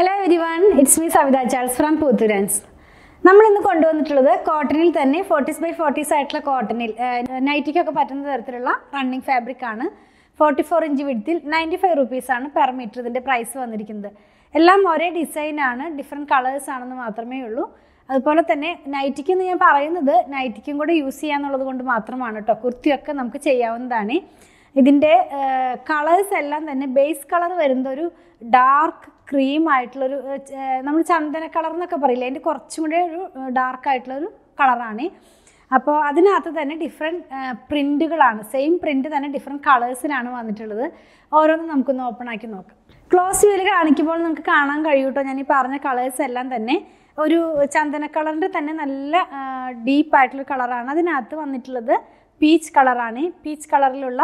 hello everyone it's me Savitha Charles from പൂത്തുരൻസ് നമ്മൾ ഇന്ന് കൊണ്ടുവന്നിട്ടുള്ളത് കോട്ടണിൽ തന്നെ ഫോർട്ടീസ് ബൈ ഫോർട്ടീസ് ആയിട്ടുള്ള കോട്ടണിൽ നൈറ്റിക്കൊക്കെ പറ്റുന്ന തരത്തിലുള്ള റണ്ണിങ് ഫാബ്രിക് ആണ് ഫോർട്ടി ഫോർ ഇഞ്ച് വിടുത്തിൽ നയൻറ്റി ഫൈവ് റുപ്പീസാണ് പെർ മീറ്റർ ഇതിൻ്റെ പ്രൈസ് വന്നിരിക്കുന്നത് എല്ലാം ഒരേ ഡിസൈനാണ് ഡിഫറെൻറ്റ് കളേഴ്സ് ആണെന്ന് മാത്രമേ ഉള്ളൂ അതുപോലെ തന്നെ നൈറ്റിക്ക് എന്ന് ഞാൻ പറയുന്നത് നൈറ്റിക്കും കൂടെ യൂസ് ചെയ്യാന്നുള്ളത് കൊണ്ട് മാത്രമാണ് കേട്ടോ കുർത്തിയൊക്കെ നമുക്ക് ചെയ്യാവുന്നതാണ് ഇതിൻ്റെ കളേഴ്സ് എല്ലാം തന്നെ ബേസ് കളർ വരുന്ന ഒരു ഡാർക്ക് ക്രീം ആയിട്ടുള്ളൊരു നമ്മൾ ചന്ദന കളർ എന്നൊക്കെ പറയില്ല അതിൻ്റെ കുറച്ചും കൂടെ ഒരു ഡാർക്ക് ആയിട്ടുള്ളൊരു കളറാണ് അപ്പോൾ അതിനകത്ത് തന്നെ ഡിഫറെൻറ്റ് പ്രിൻറ്റുകളാണ് സെയിം പ്രിൻറ്റ് തന്നെ ഡിഫറെൻറ്റ് കളേഴ്സിനാണ് വന്നിട്ടുള്ളത് ഓരോന്നും നമുക്കൊന്ന് ഓപ്പൺ ആക്കി നോക്കാം ക്ലോസ് വ്യൂവിൽ കാണിക്കുമ്പോൾ നമുക്ക് കാണാൻ കഴിയും കേട്ടോ ഞാൻ ഈ പറഞ്ഞ കളേഴ്സ് എല്ലാം തന്നെ ഒരു ചന്ദന കളറിൻ്റെ തന്നെ നല്ല ഡീപ്പായിട്ടുള്ള കളറാണ് അതിനകത്ത് വന്നിട്ടുള്ളത് പീച്ച് കളറാണ് പീച്ച് കളറിലുള്ള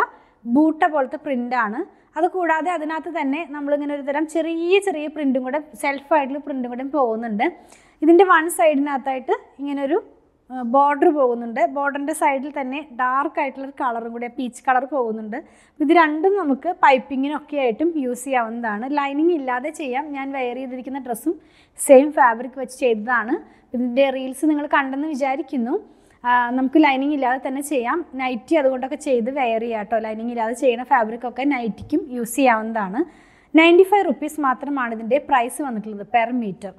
ബൂട്ട പോലത്തെ പ്രിൻ്റാണ് അത് കൂടാതെ അതിനകത്ത് തന്നെ നമ്മളിങ്ങനെ ഒരു തരം ചെറിയ ചെറിയ പ്രിൻറ്റും കൂടെ സെൽഫായിട്ടുള്ള പ്രിൻറ്റും കൂടെ പോകുന്നുണ്ട് ഇതിൻ്റെ വൺ സൈഡിനകത്തായിട്ട് ഇങ്ങനൊരു ബോർഡർ പോകുന്നുണ്ട് ബോർഡറിൻ്റെ സൈഡിൽ തന്നെ ഡാർക്ക് ആയിട്ടുള്ള ഒരു കളറും കൂടെ പീച്ച് കളർ പോകുന്നുണ്ട് ഇത് രണ്ടും നമുക്ക് പൈപ്പിങ്ങിനൊക്കെ ആയിട്ടും യൂസ് ചെയ്യാവുന്നതാണ് ലൈനിങ് ഇല്ലാതെ ചെയ്യാം ഞാൻ വെയർ ചെയ്തിരിക്കുന്ന ഡ്രസ്സും സെയിം ഫാബ്രിക് വെച്ച് ചെയ്തതാണ് ഇതിൻ്റെ റീൽസ് നിങ്ങൾ കണ്ടെന്ന് വിചാരിക്കുന്നു നമുക്ക് ലൈനിങ് ഇല്ലാതെ തന്നെ ചെയ്യാം നൈറ്റി അതുകൊണ്ടൊക്കെ ചെയ്ത് വെയർ ചെയ്യാം കേട്ടോ ലൈനിങ് ഇല്ലാതെ ചെയ്യുന്ന ഫാബ്രിക് ഒക്കെ നൈറ്റിക്കും യൂസ് ചെയ്യാവുന്നതാണ് നയൻറ്റി ഫൈവ് റുപ്പീസ് മാത്രമാണ് ഇതിൻ്റെ പ്രൈസ് വന്നിട്ടുള്ളത് പെർ മീറ്റർ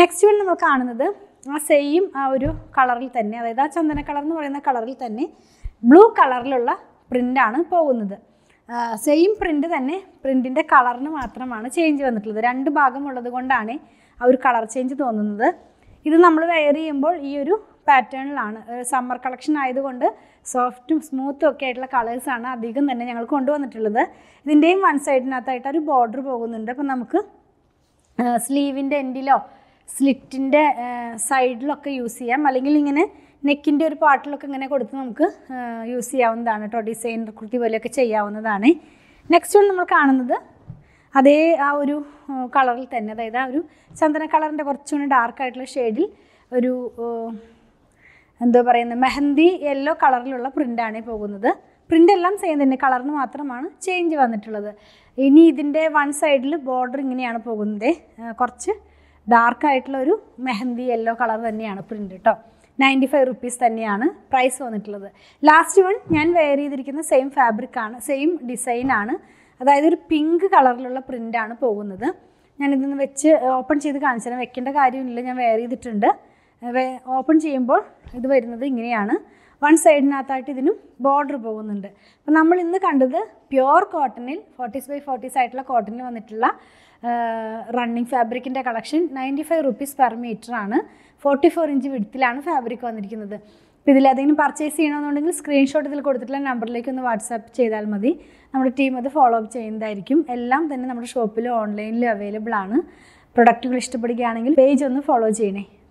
നെക്സ്റ്റ് വൺ നമ്മൾ കാണുന്നത് ആ സെയിം ആ ഒരു കളറിൽ തന്നെ അതായത് ആ ചന്ദന കളർ എന്ന് പറയുന്ന കളറിൽ തന്നെ ബ്ലൂ കളറിലുള്ള പ്രിൻ്റാണ് പോകുന്നത് സെയിം പ്രിൻ്റ് തന്നെ പ്രിൻറ്റിൻ്റെ കളറിന് മാത്രമാണ് ചേഞ്ച് വന്നിട്ടുള്ളത് രണ്ട് ഭാഗം കൊണ്ടാണ് ആ ഒരു കളർ ചേഞ്ച് തോന്നുന്നത് ഇത് നമ്മൾ വെയർ ചെയ്യുമ്പോൾ ഈ ഒരു പാറ്റേണിലാണ് സമ്മർ കളക്ഷൻ ആയതുകൊണ്ട് സോഫ്റ്റും സ്മൂത്തും ഒക്കെ ആയിട്ടുള്ള കളേഴ്സാണ് അധികം തന്നെ ഞങ്ങൾ കൊണ്ടുവന്നിട്ടുള്ളത് ഇതിൻ്റെയും വൺ സൈഡിനകത്തായിട്ട് ഒരു ബോർഡർ പോകുന്നുണ്ട് അപ്പോൾ നമുക്ക് സ്ലീവിൻ്റെ എൻഡിലോ സ്ലിറ്റിൻ്റെ സൈഡിലൊക്കെ യൂസ് ചെയ്യാം അല്ലെങ്കിൽ ഇങ്ങനെ നെക്കിൻ്റെ ഒരു പാർട്ടിലൊക്കെ ഇങ്ങനെ കൊടുത്ത് നമുക്ക് യൂസ് ചെയ്യാവുന്നതാണ് കേട്ടോ ഡിസൈനർ കുർത്തി പോലെയൊക്കെ ചെയ്യാവുന്നതാണ് നെക്സ്റ്റ് വൺ നമ്മൾ കാണുന്നത് അതേ ആ ഒരു കളറിൽ തന്നെ അതായത് ആ ഒരു ചന്ദന കളറിൻ്റെ കുറച്ചുകൂടി ഡാർക്കായിട്ടുള്ള ഷെയ്ഡിൽ ഒരു എന്താ പറയുന്നത് മെഹന്തി യെല്ലോ കളറിലുള്ള പ്രിൻ്റാണ് പോകുന്നത് പ്രിൻ്റ് എല്ലാം സെയിം തന്നെ കളറിന് മാത്രമാണ് ചേഞ്ച് വന്നിട്ടുള്ളത് ഇനി ഇതിൻ്റെ വൺ സൈഡിൽ ബോർഡർ ഇങ്ങനെയാണ് പോകുന്നത് കുറച്ച് ഡാർക്കായിട്ടുള്ള ഒരു മെഹന്തി യെല്ലോ കളർ തന്നെയാണ് പ്രിൻ്റ് കേട്ടോ നയൻറ്റി ഫൈവ് റുപ്പീസ് തന്നെയാണ് പ്രൈസ് വന്നിട്ടുള്ളത് ലാസ്റ്റ് വൺ ഞാൻ വെയർ ചെയ്തിരിക്കുന്ന സെയിം ഫാബ്രിക്കാണ് സെയിം ഡിസൈനാണ് അതായത് ഒരു പിങ്ക് കളറിലുള്ള പ്രിൻ്റാണ് പോകുന്നത് ഞാനിതൊന്ന് വെച്ച് ഓപ്പൺ ചെയ്ത് കാണിച്ചു തരാം വെക്കേണ്ട കാര്യമില്ല ഞാൻ വെയർ ചെയ്തിട്ടുണ്ട് ഓപ്പൺ ചെയ്യുമ്പോൾ ഇത് വരുന്നത് ഇങ്ങനെയാണ് വൺ സൈഡിനകത്തായിട്ട് ഇതിനും ബോർഡർ പോകുന്നുണ്ട് അപ്പം നമ്മൾ ഇന്ന് കണ്ടത് പ്യുവർ കോട്ടണിൽ ഫോർട്ടീസ് ബൈ ഫോർട്ടീസ് ആയിട്ടുള്ള കോട്ടണിൽ വന്നിട്ടുള്ള റണ്ണിങ് ഫാബ്രിക്കിൻ്റെ collection ninety five rupees per metre ആണ് ഫോർട്ടി ഫോർ ഇഞ്ച് വിടുത്തിലാണ് ഫാബ്രിക് വന്നിരിക്കുന്നത് അപ്പോൾ ഇതിലേതെങ്കിലും പർച്ചേസ് ചെയ്യണമെന്നുണ്ടെങ്കിൽ സ്ക്രീൻഷോട്ട് ഇതിൽ കൊടുത്തിട്ടുള്ള നമ്പറിലേക്ക് ഒന്ന് വാട്സാപ്പ് ചെയ്താൽ മതി നമ്മുടെ ടീം അത് ഫോളോ അപ്പ് ചെയ്യുന്നതായിരിക്കും എല്ലാം തന്നെ നമ്മുടെ ഷോപ്പിൽ ഓൺലൈനിലും അവൈലബിൾ ആണ് പ്രൊഡക്റ്റുകൾ ഇഷ്ടപ്പെടുകയാണെങ്കിൽ പേജ് ഒന്ന് ഫോളോ ചെയ്യണേ